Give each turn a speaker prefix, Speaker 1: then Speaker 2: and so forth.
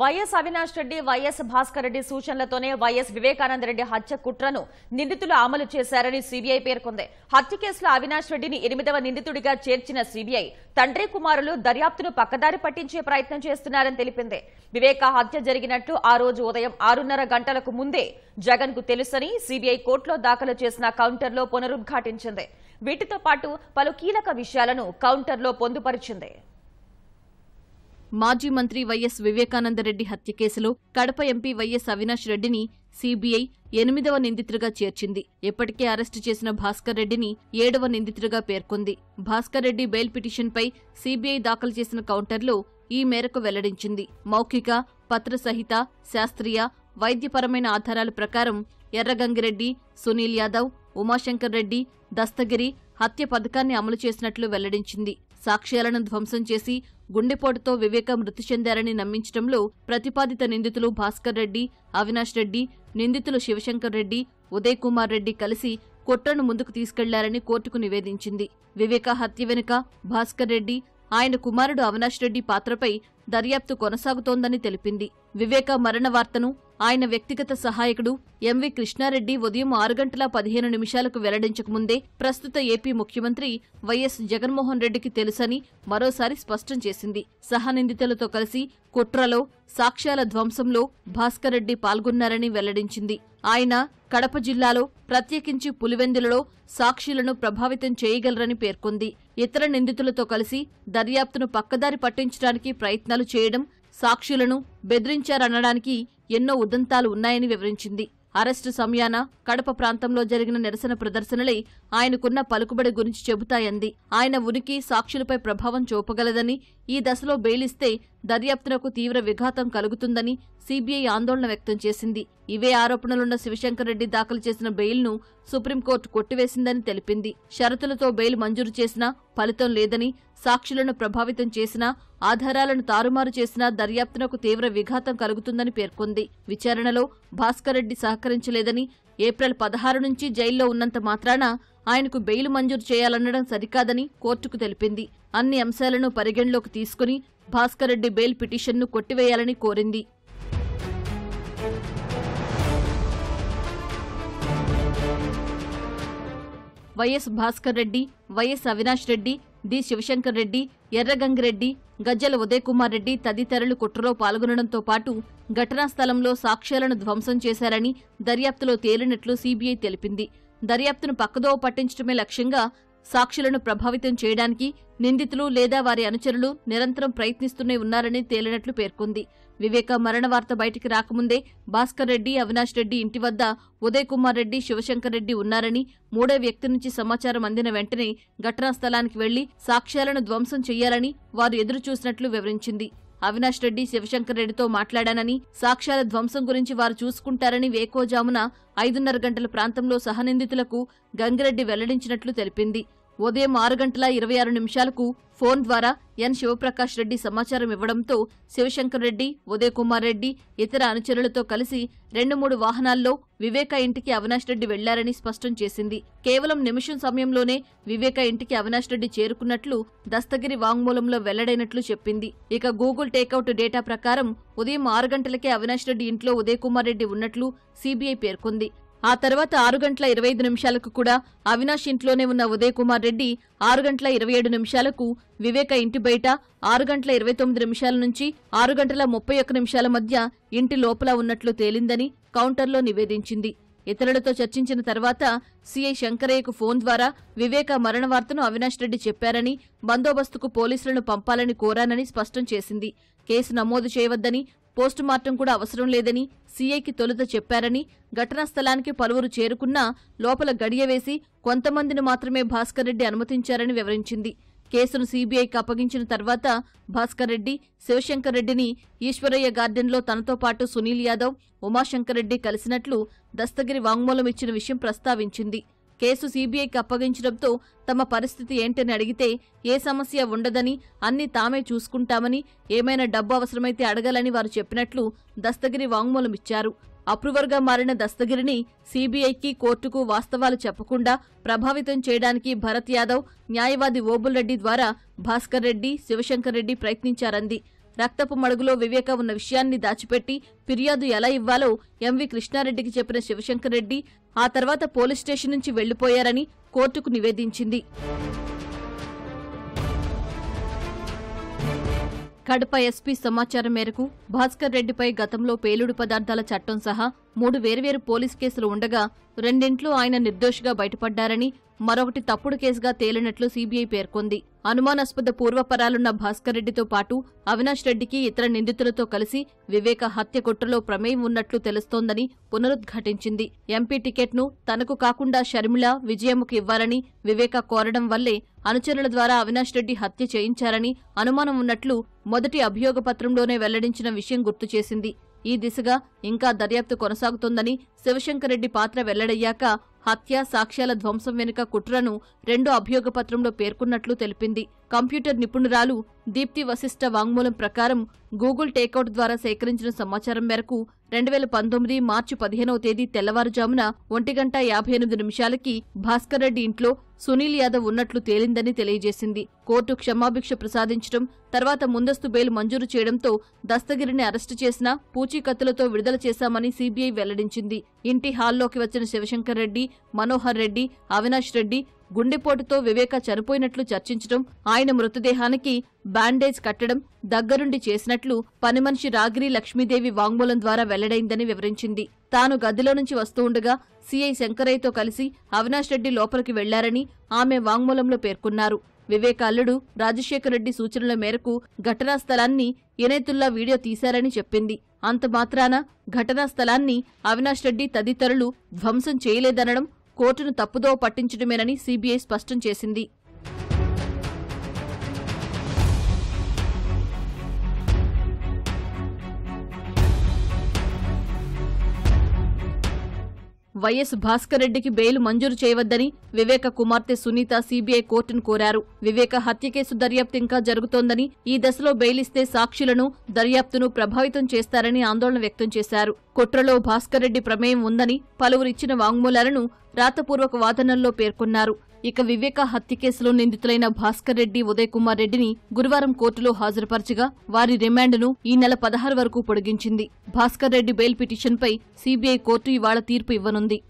Speaker 1: YS Avinash Reddy YS Bhaskar Reddy సూచనలతోనే YS Vivekananda Reddy హత్య కుట్రను నిందితులు అమలు చేశారని సీబీఐ పేర్కొంది హత్య కేసులో అవినాష్ రెడ్డిని ఎనిమిదవ నిందితుడిగా చేర్చిన సీబీఐ తండ్రి కుమారులు దర్యాప్తును పక్కదారి పట్టించే ప్రయత్నం చేస్తున్నారని తెలిపింది వివేక హత్య జరిగినట్లు ఆ రోజు ఉదయం ఆరున్నర గంటలకు ముందే జగన్ కు తెలుసని సీబీఐ కోర్టులో దాఖలు చేసిన కౌంటర్లో పునరుద్ఘాటించింది వీటితో పాటు పలు కీలక విషయాలను కౌంటర్లో పొందుపరిచింది మాజీ మంత్రి వైఎస్ వివేకానందరెడ్డి హత్య కేసులో కడప ఎంపీ వైఎస్ అవినాష్ రెడ్డిని సీబీఐ ఎనిమిదవ నిందితుడిగా చేర్చింది ఇప్పటికే అరెస్టు చేసిన భాస్కర్ రెడ్డిని ఏడవ నిందితుడిగా పేర్కొంది భాస్కర్ రెడ్డి బెయిల్ పిటిషన్పై సీబీఐ దాఖలు చేసిన కౌంటర్లో ఈ మేరకు వెల్లడించింది మౌఖిక పత్ర సహిత శాస్త్రీయ వైద్యపరమైన ఆధారాల ప్రకారం ఎర్రగంగిరెడ్డి సునీల్ యాదవ్ ఉమాశంకర్ రెడ్డి దస్తగిరి హత్య పథకాన్ని అమలు చేసినట్లు వెల్లడించింది సాక్ష్యాలను ధ్వంసం చేసి గుండెపోటుతో వివేక మృతి చెందారని నమ్మించడంలో ప్రతిపాదిత నిందితులు భాస్కర్ రెడ్డి అవినాష్ రెడ్డి నిందితులు శివశంకర్ రెడ్డి ఉదయ్ కుమార్ రెడ్డి కలిసి కుట్రను ముందుకు తీసుకెళ్లారని కోర్టుకు నివేదించింది వివేక హత్య వెనుక భాస్కర్ రెడ్డి ఆయన కుమారుడు అవినాష్ రెడ్డి పాత్రపై దర్యాప్తు కొనసాగుతోందని తెలిపింది వివేక మరణ వార్తను ఆయన వ్యక్తిగత సహాయకుడు ఎంవి కృష్ణారెడ్డి ఉదయం ఆరు గంటల పదిహేను నిమిషాలకు వెల్లడించకముందే ప్రస్తుత ఏపీ ముఖ్యమంత్రి వైఎస్ జగన్మోహన్ రెడ్డికి తెలుసని మరోసారి స్పష్టం చేసింది సహనిందితులతో కలిసి కుట్రలో సాక్ష్యాల ధ్వంసంలో భాస్కర్ రెడ్డి పాల్గొన్నారని వెల్లడించింది ఆయన కడప జిల్లాలో ప్రత్యేకించి పులివెందులలో సాక్షులను ప్రభావితం చేయగలరని పేర్కొంది ఇతర నిందితులతో కలిసి దర్యాప్తును పక్కదారి పట్టించడానికి ప్రయత్నాలు చేయడం సాక్షులను బెదిరించారనడానికి ఎన్నో ఉదంతాలు ఉన్నాయని వివరించింది అరెస్టు సమయాన కడప ప్రాంతంలో జరిగిన నిరసన ప్రదర్శనలే ఆయనకున్న పలుకుబడి గురించి చెబుతాయంది ఆయన ఉనికి సాక్షులపై ప్రభావం చూపగలదని ఈ దశలో బెయిలిస్తే దర్యాప్తునకు తీవ్ర విఘాతం కలుగుతుందని సీబీఐ ఆందోళన వ్యక్తం చేసింది ఇవే ఆరోపణలున్న శివశంకర్ రెడ్డి దాఖలు చేసిన బెయిల్ను సుప్రీంకోర్టు కొట్టివేసిందని తెలిపింది షరతులతో బెయిల్ మంజూరు చేసినా ఫలితం లేదని సాక్షులను ప్రభావితం చేసినా ఆధారాలను తారుమారు చేసినా దర్యాప్తునకు తీవ్ర విఘాతం కలుగుతుందని పేర్కొంది విచారణలో భాస్కర్ రెడ్డి సహకరించలేదని ఏప్రిల్ పదహారు నుంచి జైల్లో ఉన్నంత మాత్రాన ఆయనకు బెయిల్ మంజూరు చేయాలనడం సరికాదని కోర్టుకు తెలిపింది అన్ని అంశాలను పరిగణలోకి తీసుకుని భాస్కర్ రెడ్డి బెయిల్ పిటిషన్ను కొట్టివేయాలని కోరింది YS Bhaskar Reddy YS Avinash Reddy D Shivashankar Reddy Yerra Gangi Reddy Gajjala Udayakumar Reddy తదితరులు కుట్రలో పాల్గొనడంతో పాటు ఘటనా స్థలంలో సాక్ష్యాలను ధ్వంసం చేశారని దర్యాప్తులో తేలినట్లు సీబీఐ తెలిపింది దర్యాప్తును పక్కదోవ పట్టించడమే లక్ష్యంగా సాక్షులను ప్రభావితం చేయడానికి నిందితులు లేదా వారి అనుచరులు నిరంతరం ప్రయత్నిస్తూనే ఉన్నారని తేలినట్లు పేర్కొంది వివేక మరణ వార్త బయటికి రాకముందే భాస్కర్ రెడ్డి అవినాష్ రెడ్డి ఇంటి వద్ద ఉదయ్ కుమార్ రెడ్డి శివశంకర్ రెడ్డి ఉన్నారని మూడో వ్యక్తి నుంచి సమాచారం అందిన వెంటనే ఘటనా స్థలానికి వెళ్లి సాక్ష్యాలను ధ్వంసం చేయాలని వారు ఎదురు చూసినట్లు వివరించింది అవినాష్ రెడ్డి శివశంకర్ రెడ్డితో మాట్లాడానని సాక్ష్యాల ధ్వంసం గురించి వారు చూసుకుంటారని వేకోజామున ఐదున్నర గంటల ప్రాంతంలో సహనిందితులకు గంగిరెడ్డి వెల్లడించినట్లు తెలిపింది ఉదయం ఆరు గంటల ఇరవై ఆరు నిమిషాలకు ఫోన్ ద్వారా ఎన్ శివప్రకాష్ రెడ్డి సమాచారం ఇవ్వడంతో శివశంకర్ రెడ్డి ఉదయ్ కుమార్ రెడ్డి ఇతర అనుచరులతో కలిసి రెండు మూడు వాహనాల్లో వివేక ఇంటికి అవినాష్ రెడ్డి వెళ్లారని స్పష్టం చేసింది కేవలం నిమిషం సమయంలోనే వివేక ఇంటికి అవినాష్ రెడ్డి చేరుకున్నట్లు దస్తగిరి వాంగ్మూలంలో వెల్లడైనట్లు చెప్పింది ఇక గూగుల్ టేకౌట్ డేటా ప్రకారం ఉదయం ఆరు గంటలకే అవినాష్ రెడ్డి ఇంట్లో ఉదయ్ కుమార్ రెడ్డి ఉన్నట్లు సీబీఐ పేర్కొంది ఆ తర్వాత ఆరు గంటల ఇరవై ఐదు నిమిషాలకు కూడా అవినాష్ ఇంట్లోనే ఉన్న ఉదయ్ కుమార్ రెడ్డి ఆరు గంటల ఇరవై ఏడు నిమిషాలకు వివేక ఇంటి బయట ఆరు గంటల ఇరవై తొమ్మిది నిమిషాల నుంచి ఆరు గంటల ముప్పై ఒక్క నిమిషాల మధ్య ఇంటి లోపల ఉన్నట్లు తేలిందని కౌంటర్లో నివేదించింది ఇతరులతో చర్చించిన తర్వాత సీఐ శంకరయ్యకు ఫోన్ ద్వారా వివేక మరణ వార్తను అవినాష్ రెడ్డి చెప్పారని బందోబస్తుకు పోలీసులను పంపాలని కోరానని స్పష్టం చేసింది కేసు నమోదు చేయవద్దని పోస్టుమార్టం కూడా అవసరం లేదని సీఐకి తొలుత చెప్పారని ఘటనా స్థలానికి పలువురు చేరుకున్నా లోపల గడియవేసి కొంతమందిని మాత్రమే భాస్కర్ రెడ్డి అనుమతించారని వివరించింది కేసును సీబీఐకి అప్పగించిన తర్వాత భాస్కర్ రెడ్డి శివశంకర్ రెడ్డిని ఈశ్వరయ్య గార్డెన్లో తనతో పాటు సునీల్ యాదవ్ ఉమాశంకర్ రెడ్డి కలిసినట్లు దస్తగిరి వాంగ్మూలం ఇచ్చిన విషయం ప్రస్తావించింది కేసు సీబీఐకి అప్పగించడంతో తమ పరిస్థితి ఏంటని అడిగితే ఏ సమస్య ఉండదని అన్ని తామే చూసుకుంటామని ఏమైనా డబ్బు అవసరమైతే అడగాలని వారు చెప్పినట్లు దస్తగిరి వాంగ్మూలమిచ్చారు అప్రూవర్గా మారిన దస్తగిరిని సీబీఐకి కోర్టుకు వాస్తవాలు చెప్పకుండా ప్రభావితం చేయడానికి భరత్ యాదవ్ న్యాయవాది ఓబుల్ రెడ్డి ద్వారా భాస్కర్ రెడ్డి శివశంకర్ రెడ్డి ప్రయత్నించారంది రక్తపు మడుగులో వివేక ఉన్న విషయాన్ని దాచిపెట్టి ఫిర్యాదు ఎలా ఇవ్వాలో ఎంవి కృష్ణారెడ్డికి చెప్పిన శివశంకర్ రెడ్డి ఆ తర్వాత పోలీస్ స్టేషన్ నుంచి వెళ్లిపోయారని కోర్టుకు నివేదించింది కడప ఎస్పీ సమాచారం మేరకు భాస్కర్ రెడ్డిపై గతంలో పేలుడు పదార్థాల చట్టం సహా మూడు వేర్వేరు పోలీస్ కేసులు ఉండగా రెండింట్లో ఆయన నిర్దోషిగా బయటపడ్డారని మరొకటి తప్పుడు కేసుగా తేలినట్లు సీబీఐ పేర్కొంది అనుమానాస్పద పూర్వపరాలున్న భాస్కర్ రెడ్డితో పాటు అవినాష్ రెడ్డికి ఇతర నిందితులతో కలిసి వివేక హత్య కుట్రలో ప్రమేయం ఉన్నట్లు తెలుస్తోందని పునరుద్ఘాటించింది ఎంపీ టికెట్ను తనకు కాకుండా షర్మిళ విజయముకు ఇవ్వాలని వివేక కోరడం వల్లే అనుచరుల ద్వారా అవినాష్ రెడ్డి హత్య చేయించారని అనుమానం ఉన్నట్లు మొదటి అభియోగ పత్రంలోనే వెల్లడించిన విషయం గుర్తు చేసింది ఈ దిశగా ఇంకా దర్యాప్తు కొనసాగుతోందని రెడ్డి పాత్ర వెల్లడయ్యాక హత్య సాక్ష్యాల ధ్వంసం వెనుక కుట్రను రెండో అభియోగపత్రంలో పేర్కొన్నట్లు తెలిపింది కంప్యూటర్ నిపుణురాలు దీప్తి వశిష్ట వాంగ్మూలం ప్రకారం గూగుల్ టేకౌట్ ద్వారా సేకరించిన సమాచారం మేరకు రెండు వేల పంతొమ్మిది మార్చి పదిహేనవ తేదీ తెల్లవారుజామున ఒంటి గంట యాభై ఎనిమిది నిమిషాలకి భాస్కర్ రెడ్డి ఇంట్లో సునీల్ యాదవ్ ఉన్నట్లు తేలిందని తెలియజేసింది కోర్టు క్షమాభిక్ష ప్రసాదించడం తర్వాత ముందస్తు బెయిల్ మంజూరు చేయడంతో దస్తగిరిని అరెస్టు చేసిన పూచీకత్తులతో విడుదల చేశామని సీబీఐ వెల్లడించింది ఇంటి హాల్లోకి వచ్చిన శివశంకర్ రెడ్డి మనోహర్ రెడ్డి అవినాష్ రెడ్డి గుండెపోటుతో వివేక చనిపోయినట్లు చర్చించడం ఆయన మృతదేహానికి బ్యాండేజ్ కట్టడం దగ్గరుండి చేసినట్లు పనిమనిషి రాగిరి లక్ష్మీదేవి వాంగ్మూలం ద్వారా వెల్లడైందని వివరించింది తాను గదిలో నుంచి వస్తూ ఉండగా సీఐ శంకరయ్యతో కలిసి అవినాష్ రెడ్డి లోపలికి వెళ్లారని ఆమె వాంగ్మూలంలో పేర్కొన్నారు వివేక్ అల్లుడు రాజశేఖర్ రెడ్డి సూచనల మేరకు ఘటనా స్థలాన్ని ఎనేతుల్లా వీడియో తీశారని చెప్పింది అంత మాత్రాన ఘటనా స్థలాన్ని అవినాష్ రెడ్డి తదితరులు ధ్వంసం చేయలేదనడం కోర్టును తప్పుదో పట్టించడమేనని సీబీఐ స్పష్టం చేసింది వైఎస్ భాస్కర్ రెడ్డికి బెయిల్ మంజూరు చేయవద్దని వివేక కుమార్తె సునీత సీబీఐ కోర్టును కోరారు వివేక హత్య కేసు దర్యాప్తు ఇంకా జరుగుతోందని ఈ దశలో బెయిలిస్తే సాక్షులను దర్యాప్తును ప్రభావితం చేస్తారని ఆందోళన వ్యక్తం చేశారు కుట్రలో రెడ్డి ప్రమేయం ఉందని పలువురిచ్చిన వాంగ్మూలాలను రాతపూర్వక వాదనల్లో పేర్కొన్నారు ఇక వివేక హత్య కేసులో నిందితులైన భాస్కర్ రెడ్డి ఉదయ్ కుమార్ రెడ్డిని గురువారం కోర్టులో హాజరుపరచగా వారి రిమాండ్ను ఈ నెల పదహారు వరకు పొడిగించింది భాస్కర్ రెడ్డి బెయిల్ పిటిషన్పై సీబీఐ కోర్టు ఇవాళ తీర్పు ఇవ్వనుంది